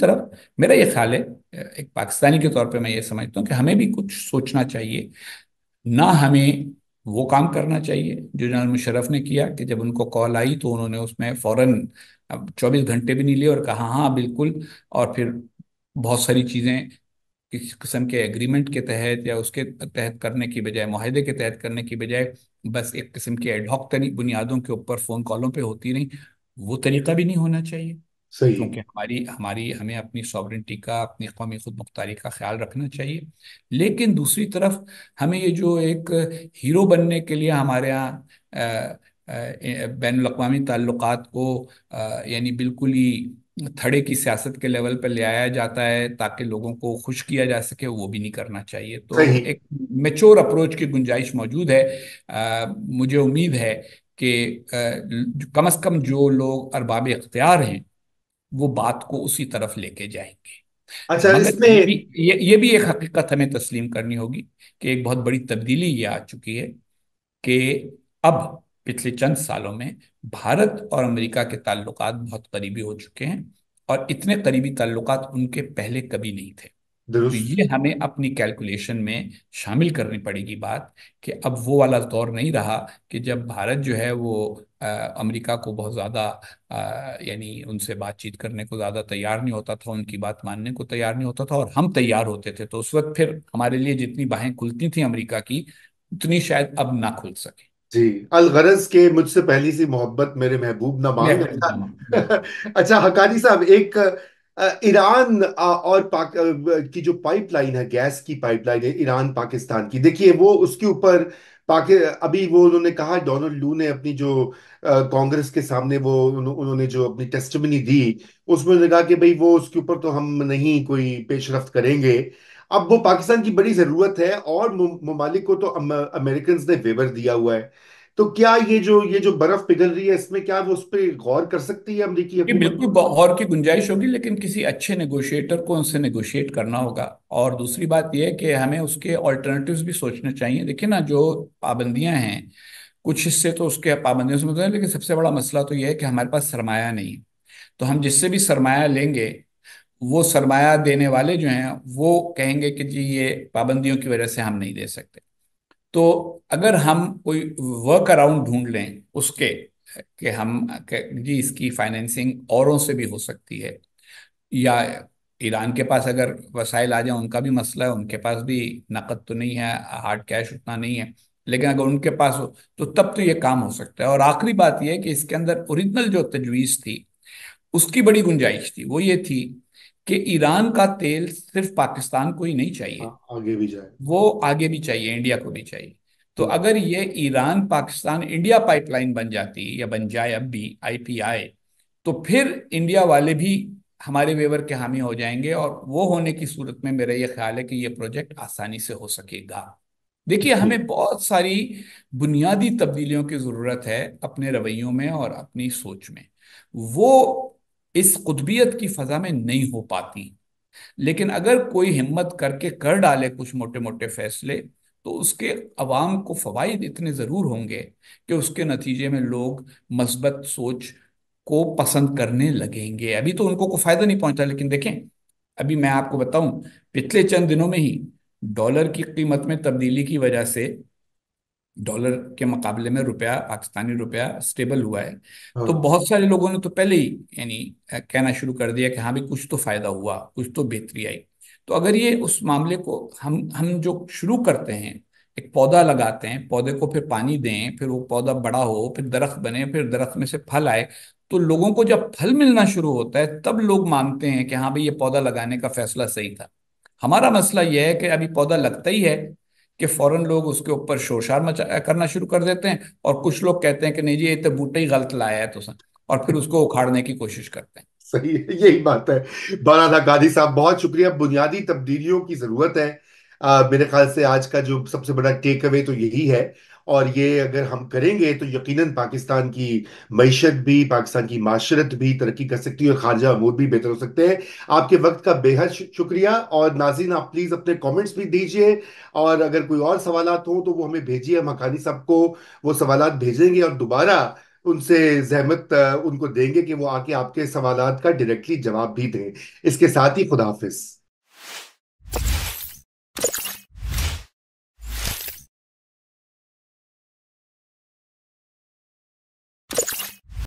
तरफ मेरा ये ख्याल है एक पाकिस्तानी के तौर पे मैं ये समझता हूँ कि हमें भी कुछ सोचना चाहिए ना हमें वो काम करना चाहिए जो जनरल मुशर्रफ ने किया कि जब उनको कॉल आई तो उन्होंने उसमें फ़ौरन अब चौबीस घंटे भी नहीं लिए और कहा हाँ बिल्कुल और फिर बहुत सारी चीज़ें किस किस्म के एग्रीमेंट के तहत या उसके तहत करने की बजाय माहदे के तहत करने की बजाय बस एक किस्म के तरी बुनियादों के ऊपर फ़ोन कॉलों पर होती रही वो तरीका भी नहीं होना चाहिए सही क्योंकि हमारी हमारी हमें अपनी सॉवरेंटी का अपनी कौमी खुद मुख्तारी का ख्याल रखना चाहिए लेकिन दूसरी तरफ हमें ये जो एक हीरो बनने के लिए हमारे यहाँ बैन अवी ताल्लुक को यानी बिल्कुल ही थड़े की सियासत के लेवल पर ले आया जाता है ताकि लोगों को खुश किया जा सके वो भी नहीं करना चाहिए तो एक मेच्योर अप्रोच की गुंजाइश मौजूद है आ, मुझे उम्मीद है कि कम अज कम जो लोग अरबाब इख्तियार हैं वो बात को उसी तरफ लेके जाएंगे अच्छा इसमें ये भी, ये, ये भी एक हकीकत हमें तस्लीम करनी होगी कि एक बहुत बड़ी तब्दीली ये आ चुकी है कि अब पिछले चंद सालों में भारत और अमेरिका के ताल्लुक बहुत करीबी हो चुके हैं और इतने करीबी ताल्लुक उनके पहले कभी नहीं थे तो ये हमें अपनी कैलकुलेशन में शामिल करनी पड़ेगी बात कि अब वो वाला दौर नहीं रहा कि जब भारत जो है वो अमेरिका को बहुत ज़्यादा यानी उनसे बातचीत करने को ज़्यादा तैयार नहीं होता था उनकी बात मानने को तैयार नहीं होता था और हम तैयार होते थे तो उस वक्त फिर हमारे लिए जितनी बाहें खुलती थी अमेरिका की उतनी शायद अब ना खुल सके जी अलगरज के मुझसे पहली सी मोहब्बत मेरे महबूब ना मांग अच्छा हकानी साहब एक ईरान और पाक की जो पाइपलाइन है गैस की पाइपलाइन है ईरान पाकिस्तान की देखिए वो उसके ऊपर पाकि अभी वो उन्होंने कहा डोनाल्ड लू ने अपनी जो कांग्रेस के सामने वो उन्होंने जो अपनी टेस्टमनी दी उसमें उन्होंने कहा कि भाई वो उसके ऊपर तो हम नहीं कोई पेशरफ करेंगे अब वो पाकिस्तान की बड़ी ज़रूरत है और ममालिक को तो अमेरिकन ने वेवर दिया हुआ है तो क्या ये जो ये जो बर्फ पिघल रही है इसमें क्या वो उस पर गौर कर सकती है अमरीकी बिल्कुल गौर की गुंजाइश होगी लेकिन किसी अच्छे नेगोशिएटर को उनसे नेगोशिएट करना होगा और दूसरी बात यह कि हमें उसके ऑल्टरनेटिव भी सोचने चाहिए देखिए ना जो पाबंदियां हैं कुछ हिस्से तो उसके पाबंदियों से मतलब लेकिन सबसे बड़ा मसला तो यह है कि हमारे पास सरमाया नहीं तो हम जिससे भी सरमाया लेंगे वो सरमाया देने वाले जो हैं वो कहेंगे कि जी ये पाबंदियों की वजह से हम नहीं दे सकते तो अगर हम कोई वर्क अराउंड ढूंढ लें उसके कि हम के जी इसकी फाइनेंसिंग औरों से भी हो सकती है या ईरान के पास अगर वसाइल आ जाए उनका भी मसला है उनके पास भी नकद तो नहीं है हार्ड कैश उतना नहीं है लेकिन अगर उनके पास हो तो तब तो ये काम हो सकता है और आखिरी बात यह है कि इसके अंदर ओरिजिनल जो तजवीज़ थी उसकी बड़ी गुंजाइश थी वो ये थी कि ईरान का तेल सिर्फ पाकिस्तान को ही नहीं चाहिए आ, हाँ, आगे भी जाए वो आगे भी चाहिए इंडिया को भी चाहिए तो अगर ये ईरान पाकिस्तान इंडिया पाइपलाइन बन जाती या बन जाए अब भी आईपीआई तो फिर इंडिया वाले भी हमारे वेवर के हामी हो जाएंगे और वो होने की सूरत में मेरा ये ख्याल है कि ये प्रोजेक्ट आसानी से हो सकेगा देखिए हमें बहुत सारी बुनियादी तब्दीलियों की ज़रूरत है अपने रवैयों में और अपनी सोच में वो इस कुतबियत की फजा में नहीं हो पाती लेकिन अगर कोई हिम्मत करके कर डाले कुछ मोटे मोटे फैसले तो उसके अवाम को फ़वाद इतने ज़रूर होंगे कि उसके नतीजे में लोग मस्बत सोच को पसंद करने लगेंगे अभी तो उनको कोई फ़ायदा नहीं पहुंचा लेकिन देखें अभी मैं आपको बताऊं पिछले चंद दिनों में ही डॉलर की कीमत में तब्दीली की वजह से डॉलर के मुकाबले में रुपया पाकिस्तानी रुपया स्टेबल हुआ है तो हाँ। बहुत सारे लोगों ने तो पहले ही यानी कहना शुरू कर दिया कि हाँ भी कुछ तो फायदा हुआ कुछ तो बेहतरी आई तो अगर ये उस मामले को हम हम जो शुरू करते हैं एक पौधा लगाते हैं पौधे को फिर पानी दें फिर वो पौधा बड़ा हो फिर दरख्त बने फिर दरख्त में से फल आए तो लोगों को जब फल मिलना शुरू होता है तब लोग मानते हैं कि हाँ भाई ये पौधा लगाने का फैसला सही था हमारा मसला यह है कि अभी पौधा लगता ही है कि फौरन लोग उसके ऊपर शोरशार मचा करना शुरू कर देते हैं और कुछ लोग कहते हैं कि नहीं जी ये तो बूटा ही गलत लाया है तो और फिर उसको उखाड़ने की कोशिश करते हैं सही है यही बात है बारादा गांधी साहब बहुत शुक्रिया बुनियादी तब्दीलियों की जरूरत है आ, मेरे ख्याल से आज का जो सबसे बड़ा टेक अवे तो यही है और ये अगर हम करेंगे तो यकीनन पाकिस्तान की मीशत भी पाकिस्तान की माशरत भी तरक्की कर सकती है और खारजा अमूर भी बेहतर हो सकते हैं आपके वक्त का बेहद शुक्रिया और नाजिन आप प्लीज़ अपने कॉमेंट्स भी दीजिए और अगर कोई और सवाल हों तो वो हमें भेजिए हम हकानी साहब को वो सवाल भेजेंगे और दोबारा उनसे जहमत उनको देंगे कि वो आके आपके सवाल का डायरेक्टली जवाब भी दें इसके साथ ही खुदाफिज